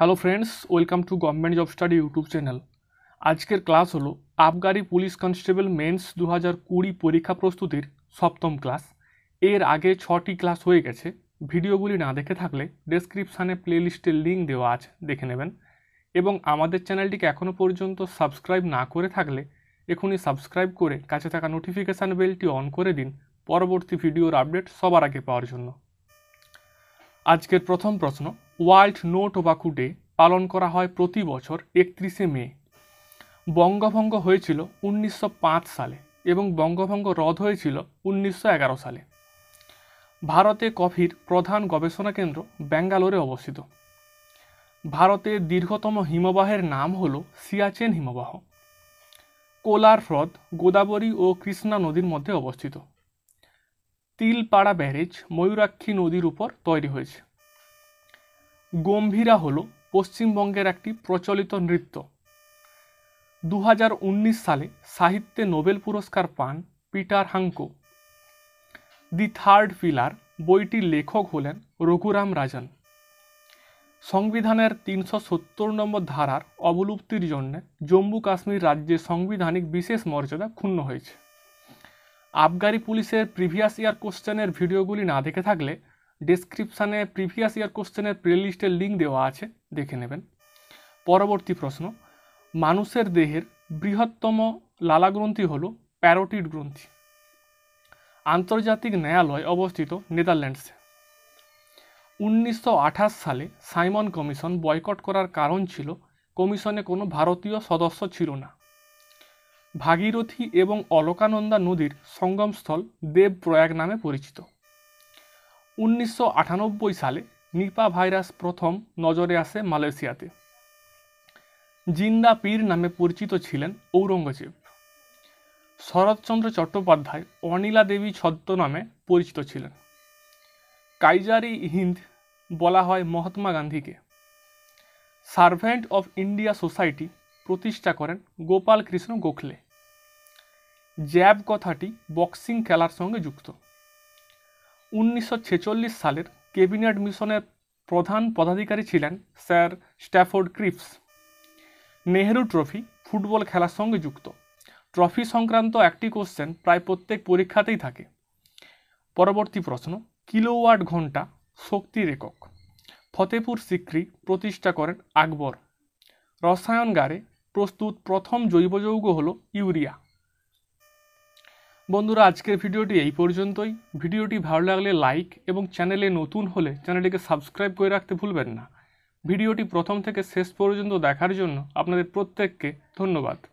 hello friends welcome to government job study YouTube channel আজকের class হলো আবগারি police constable men's দু হাজার কুড়ি পরীক্ষা প্রস্তুতির সপ্তম ক্লাস এর আগে ছটি ক্লাস হয়ে গেছে ভিডিওগুলি না দেখে থাকলে ডেসক্রিপশানে প্লেলিস্টের লিঙ্ক দেওয়া আছে দেখে নেবেন এবং আমাদের চ্যানেলটিকে এখনও পর্যন্ত সাবস্ক্রাইব না করে থাকলে এখনই সাবস্ক্রাইব করে কাছে থাকা নোটিফিকেশান বেলটি অন করে দিন পরবর্তী ভিডিওর আপডেট সবার আগে পাওয়ার জন্য আজকের প্রথম প্রশ্ন ওয়ার্ল্ড নো টোবাকু ডে পালন করা হয় প্রতি বছর একত্রিশে মে বঙ্গভঙ্গ হয়েছিল উনিশশো সালে এবং বঙ্গভঙ্গ রদ হয়েছিল উনিশশো সালে ভারতে কফির প্রধান গবেষণা কেন্দ্র ব্যাঙ্গালোরে অবস্থিত ভারতের দীর্ঘতম হিমবাহের নাম হল সিয়াচেন হিমবাহ কোলার হ্রদ গোদাবরী ও কৃষ্ণা নদীর মধ্যে অবস্থিত তিলপাড়া ব্যারেজ ময়ূরাক্ষী নদীর উপর তৈরি হয়েছে গম্ভীরা হল পশ্চিমবঙ্গের একটি প্রচলিত নৃত্য দু সালে সাহিত্যে নোবেল পুরস্কার পান Peter Handke the third pillar বইটির লেখক হলেন রঘুরাম রাজন সংবিধানের তিনশো সত্তর নম্বর ধারার অবলুপ্তির জন্য জম্মু কাশ্মীর রাজ্যে সাংবিধানিক বিশেষ মর্যাদা ক্ষুণ্ণ হয়েছে আবগারি পুলিশের প্রিভিয়াস ইয়ার কোশ্চেনের ভিডিওগুলি না দেখে থাকলে ডিসক্রিপশানে প্রিভিয়াস ইয়ার কোশ্চেনের প্লেলিস্টের লিঙ্ক দেওয়া আছে দেখে নেবেন পরবর্তী প্রশ্ন মানুষের দেহের বৃহত্তম লালাগ্রন্থি হল প্যারোটিড গ্রন্থি আন্তর্জাতিক ন্যায়ালয় অবস্থিত নেদারল্যান্ডসে উনিশশো সালে সাইমন কমিশন বয়কট করার কারণ ছিল কমিশনে কোনো ভারতীয় সদস্য ছিল না ভাগীরথী এবং অলকানন্দা নদীর সঙ্গমস্থল দেবপ্রয়াগ নামে পরিচিত উনিশশো সালে নিপা ভাইরাস প্রথম নজরে আসে মালয়েশিয়াতে জিন্দা পীর নামে পরিচিত ছিলেন ঔরঙ্গজেব শরৎচন্দ্র চট্টোপাধ্যায় অনিলা দেবী ছদ্ম নামে পরিচিত ছিলেন কাইজারি হিন্দ বলা হয় মহাত্মা গান্ধীকে সার্ভেন্ট অফ ইন্ডিয়া সোসাইটি প্রতিষ্ঠা করেন গোপাল কৃষ্ণ গোখলে জ্যাব কথাটি বক্সিং খেলার সঙ্গে যুক্ত উনিশশো সালের ক্যাবিনেট মিশনের প্রধান পদাধিকারী ছিলেন sir Stafford Cripps Nehru trophy football খেলার সঙ্গে যুক্ত ট্রফি সংক্রান্ত একটি কোশ্চেন প্রায় প্রত্যেক পরীক্ষাতেই থাকে পরবর্তী প্রশ্ন কিলোওয়াট ঘন্টা শক্তির একক ফতেপুর সিক্রি প্রতিষ্ঠা করেন আকবর রসায়নগারে প্রস্তুত প্রথম জৈব যৌগ হল ইউরিয়া বন্ধুরা আজকের ভিডিওটি এই পর্যন্তই ভিডিওটি ভালো লাগলে লাইক এবং চ্যানেলে নতুন হলে চ্যানেলটিকে সাবস্ক্রাইব করে রাখতে ভুলবেন না ভিডিওটি প্রথম থেকে শেষ পর্যন্ত দেখার জন্য আপনাদের প্রত্যেককে ধন্যবাদ